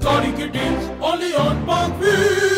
Sorry Kittens, only on Parkview.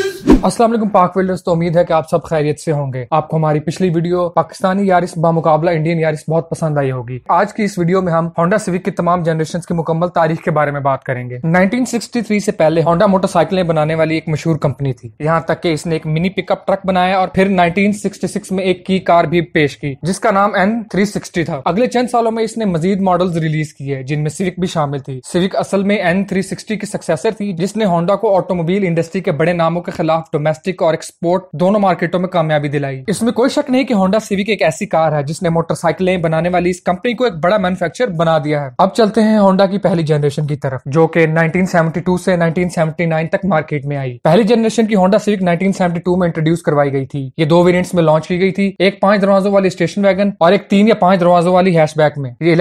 Aslam पाक builders तो उम्मीद है कि आप सब खैरियत से होंगे आपको हमारी पिछली वीडियो पाकिस्तानी यारिस बामुकाबला इंडियन यारिस बहुत पसंद आई होगी आज की इस वीडियो में हम होंडा सिविक की तमाम जनरेशन की मुकम्मल तारीख के बारे में बात करेंगे 1963 से पहले होंडा मोटरसाइकिलें बनाने वाली एक मशहूर कंपनी थी यहाँ तक कि इसने एक मिनी पिकअप ट्रक बनाया और फिर सिक्स में एक की कार भी पेश की जिसका नाम एन सिक्सटी था अगले चंद सालों में इसने मजीद मॉडल्स रिलीज किए जिनमें सिविक भी शामिल थी सिविक असल में एन सिक्सटी की सक्सेसर थी जिसने होंडा को ऑटोमोबाइल इंडस्ट्री के बड़े नामों के खिलाफ डोमेस्टिक और एक्सपोर्ट दोनों मार्केटों में कामयाबी दिलाई इसमें कोई शक नहीं कि होंडा सिविक एक ऐसी कार है जिसने मोटरसाइकिलें बनाने वाली इस कंपनी को एक बड़ा मैन्युफैक्चर बना दिया है अब चलते हैं होंडा की पहली जनरेशन की तरफ जो कि 1972 से 1979 तक मार्केट में आई पहली जनरेशन की होंडा सिविक 1972 में इंट्रोड्यूस करवाई गई थी ये दो वेरियंट्स में लॉन्च की गई थी एक पांच दरवाजों वाली स्टेशन वैगन और एक तीन या पांच दरवाजों वाली हैशबैक में ये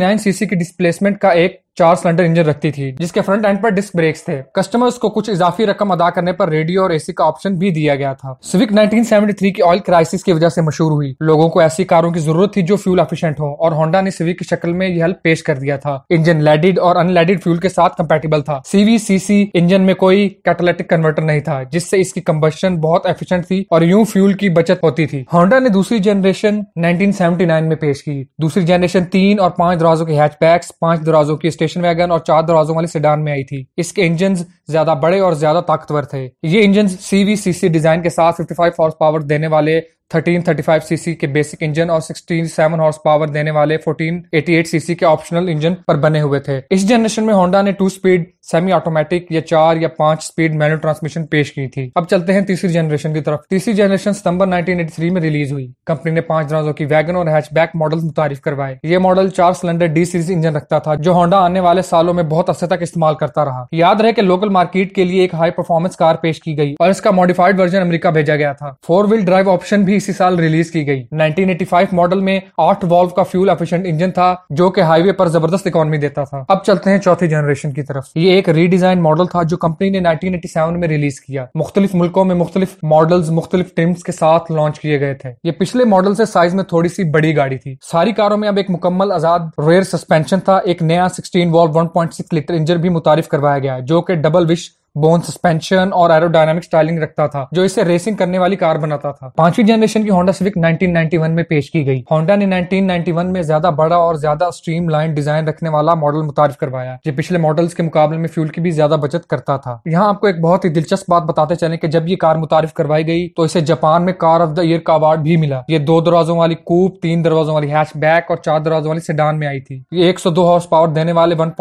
नाइन सीसी की डिस्प्लेसमेंट का एक चार सिलेंडर इंजन रखती थी जिसके फ्रंट एंड पर डिस्क ब्रेक्स थे कस्टमर्स को कुछ इजाफी रकम अदा करने पर रेडियो और एसी का ऑप्शन भी दिया गया था सिविक 1973 की ऑयल क्राइसिस की वजह से मशहूर हुई लोगों को ऐसी कारों की जरूरत थी जो फ्यूल एफिशिएंट हो और होंडा ने सिविक की शक्ल में यह हेल्प पेश कर दिया था इंजन लेडेड और अनलेडेड फ्यूल के साथ कंपेटेबल था सीवीसी इंजन में कोई कैटलेटिक कन्वर्टर नहीं था जिससे इसकी कम्बशन बहुत एफिशिएंट थी और यूं फ्यूल की बचत होती थी होंडा ने दूसरी जनरेशन नाइनटीन में पेश की दूसरी जनरेशन तीन और पांच दराजों के हैचबैक्स पांच दराजों की स्टेशन वैगन और चार दरवाजों वाले सिडान में आई थी इसके इंजन ज्यादा बड़े और ज्यादा ताकतवर थे ये इंजन सीवीसीसी डिजाइन के साथ 55 हॉर्स पावर देने वाले 1335 सीसी के बेसिक इंजन और 67 हॉर्स पावर देने वाले 1488 सीसी के ऑप्शनल इंजन पर बने हुए थे इस जनरेशन में होंडा ने टू स्पीड सेमी ऑटोमेटिक या चार या पांच स्पीड मैनुअल ट्रांसमिशन पेश की थी अब चलते हैं तीसरी जनरेशन की तरफ तीसरी जनरेशन सितंबर 1983 में रिलीज हुई कंपनी ने पांच दराजों की वैगन और हैचबैक मॉडल मुतारिफ करवाए ये मॉडल चार सिलेंडर डी सीरीज इंजन रखता था जो होंडा आने वाले सालों में बहुत अर्से तक इस्तेमाल करता रहा याद रहे की लोकल मार्केट के लिए एक हाई परफॉर्मेंस कार पेश की गई और इसका मॉडिफाइड वर्जन अमेरिका भेजा गया था फोर व्हील ड्राइव ऑप्शन भी इसी साल रिलीज की गई 1985 मॉडल में आठ वॉल्व का फ्यूल एफिशिएंट इंजन था जो कि हाईवे पर जबरदस्त इकोनॉमी देता था अब चलते हैं चौथी जनरेशन की तरफ ये एक रीडिजाइन मॉडल था जो कंपनी ने नाइनटीन में रिलीज किया मुख्तलिफ मुल्कों में मुख्तलिफ मॉडल्स मुख्तलिफ ट्रिम्स के साथ लॉन्च किए गए थे ये पिछले मॉडल से साइज में थोड़ी सी बड़ी गाड़ी थी सारी कारों में अब एक मुकम्मल आजाद रेयर सस्पेंशन था एक नया sixteen valve one litre engine भी मुतारिफ करवाया गया जो कि डबल wish बोन सस्पेंशन और एरोडायनामिक स्टाइलिंग रखता था जो इसे रेसिंग करने वाली कार बनाता था पांचवी जनरेशन की होंडा सिविक 1991 में पेश की गई होंडा ने 1991 में ज्यादा बड़ा और ज्यादा स्ट्रीम लाइन डिजाइन रखने वाला मॉडल मुतारिफ करवाया जो पिछले मॉडल्स के मुकाबले में फ्यूल की भी ज्यादा बचत करता था यहाँ आपको एक बहुत ही दिलचस्प बात बताते चले की जब ये कार मुतारिफ करवाई गई तो इसे जापान में कार ऑफ द ईयर का अवार्ड भी मिला ये दो दरवाजों वाली कूप तीन दरवाजों वाली बैक और चार दरवाजों वाली सेडान में आई थी ये 102 हॉर्स पावर देने वाले वन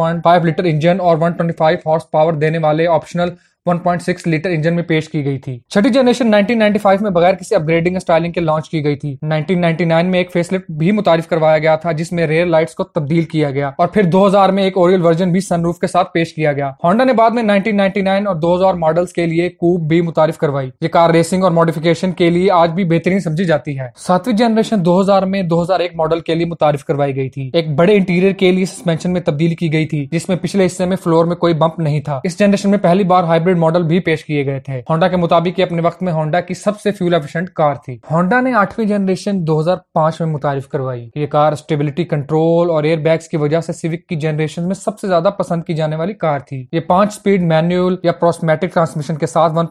लीटर इंजन और वन हॉर्स पावर देने वाले ऑप्शनल final 1.6 लीटर इंजन में पेश की गई थी छठी जनरेशन 1995 में बगैर किसी अपग्रेडिंग स्टाइलिंग के लॉन्च की गई थी 1999 में एक फेसलिफ्ट भी मुतारिफ करवाया गया था जिसमें रेयर लाइट्स को तब्दील किया गया और फिर 2000 में एक ओरियल वर्जन भी सनरूफ के साथ पेश किया गया होंडा ने बाद में 1999 और 2000 मॉडल्स के लिए कूब भी मुतारिफ करवाई ये कार रेसिंग और मॉडिफिकेशन के लिए आज भी बेहतरीन समझी जाती है सातवीं जनरेशन दो में दो मॉडल के लिए मुतारिफ करवाई गई थी एक बड़े इंटीरियर के लिए सस्पेंशन में तब्दील की गई थी जिसमें पिछले हिस्से में फ्लोर में कोई बंप नहीं था इस जनरेशन में पहली बार हाइब्रिड हाइब्रिड मॉडल भी पेश किए गए थे होंडा के मुताबिक ये अपने वक्त में होंडा की सबसे फ्यूल एफिशिएंट कार थी होंडा ने आठवीं जनरेशन 2005 में मुतारिफ करवाई ये कार स्टेबिलिटी कंट्रोल और एयर बैग्स की वजह से सिविक की जनरेशन में सबसे ज्यादा पसंद की जाने वाली कार थी ये पांच स्पीड मैनुअल या प्रोस्मेटिक ट्रांसमिशन के साथ वन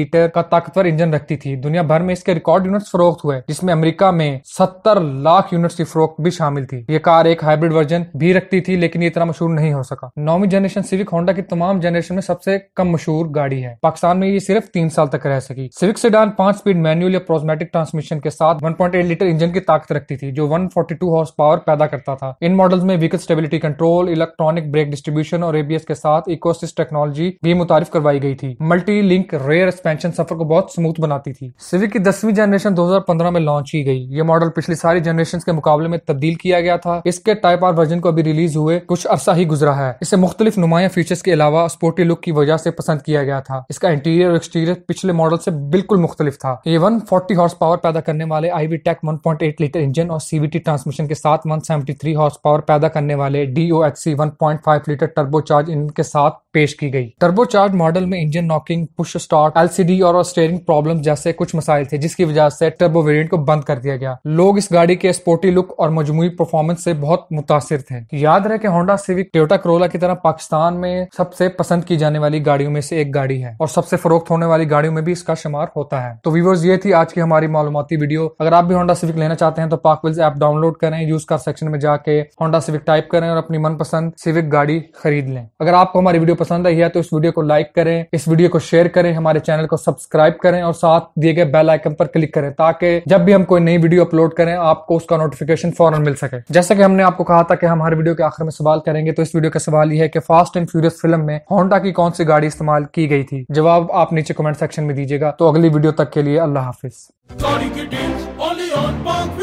लीटर का ताकतवर इंजन रखती थी दुनिया भर में इसके रिकॉर्ड यूनिट फरोख्त हुए जिसमें अमरीका में सत्तर लाख यूनिट्स की फरोख्त भी शामिल थी ये कार एक हाइब्रिड वर्जन भी रखती थी लेकिन ये इतना मशहूर नहीं हो सका नौवीं जनरेशन सिविक होंडा की तमाम जनरेशन में सबसे कम मशहूर मशहूर गाड़ी है पाकिस्तान में ये सिर्फ तीन साल तक रह सकी सिविक सेडान पांच स्पीड मैनुअल या प्रोजमेटिक ट्रांसमिशन के साथ 1.8 लीटर इंजन की ताकत रखती थी जो 142 हॉर्स पावर पैदा करता था इन मॉडल्स में vehicle stability control electronic brake distribution और एबीएस के साथ इकोसिस टेक्नोलॉजी भी मुतारिफ करवाई गई थी मल्टी लिंक रेयर एक्सपेंशन सफर को बहुत स्मूथ बनाती थी सिविक की दसवीं जनरेशन 2015 में लॉन्च की गई ये मॉडल पिछली सारी जनरेशन के मुकाबले में तब्दील किया गया था इसके टाइप आर वर्जन को अभी रिलीज हुए कुछ अरसा ही गुजरा है इसे मुख्तलिफ नुमाया फीचर्स के अलावा स्पोर्टी लुक की वजह से पसंद किया किया गया था इसका इंटीरियर और एक्सटीरियर पिछले मॉडल से बिल्कुल मुख्तलिफ था ये वन फोर्टी हॉर्स पावर पैदा करने वाले IV tech one point eight litre engine और सीवीटी ट्रांसमिशन के साथ one seventy three horse power पैदा करने वाले D O C one point five litre turbocharge इनके साथ पेश की गई टर्बोचार्ज मॉडल में engine knocking push start LCD और स्टेयरिंग प्रॉब्लम जैसे कुछ मसाइल थे जिसकी वजह से टर्बो वेरियंट को बंद कर दिया गया लोग इस गाड़ी के स्पोर्टी लुक और मजमू परफॉर्मेंस से बहुत मुतासर थे याद रहे कि होंडा सिविक टोयोटा करोला की तरह पाकिस्तान में सबसे पसंद की जाने वाली गाड़ियों में से एक गाड़ी है और सबसे फरोख्त होने वाली गाड़ियों में भी इसका शुमार होता है तो व्यूवर्स ये थी आज की हमारी मालूमती वीडियो अगर आप भी होंडा सिविक लेना चाहते हैं तो पाक ऐप डाउनलोड करें यूज कार सेक्शन में जाके होंडा सिविक टाइप करें और अपनी मनपसंद सिविक गाड़ी खरीद लें अगर आपको हमारी वीडियो पसंद आई है तो इस वीडियो को लाइक करें इस वीडियो को शेयर करें हमारे चैनल को सब्सक्राइब करें और साथ दिए गए बेल आइकन पर क्लिक करें ताकि जब भी हम कोई नई वीडियो अपलोड करें आपको उसका नोटिफिकेशन फौरन मिल सके जैसे कि हमने आपको कहा था कि हम हर वीडियो के आखिर में सवाल करेंगे तो इस वीडियो का सवाल यह है कि फास्ट एंड फ्यूरियस फिल्म में होंडा की कौन सी गाड़ी इस्तेमाल की गई थी जवाब आप नीचे कमेंट सेक्शन में दीजिएगा तो अगली वीडियो तक के लिए अल्लाह हाफिज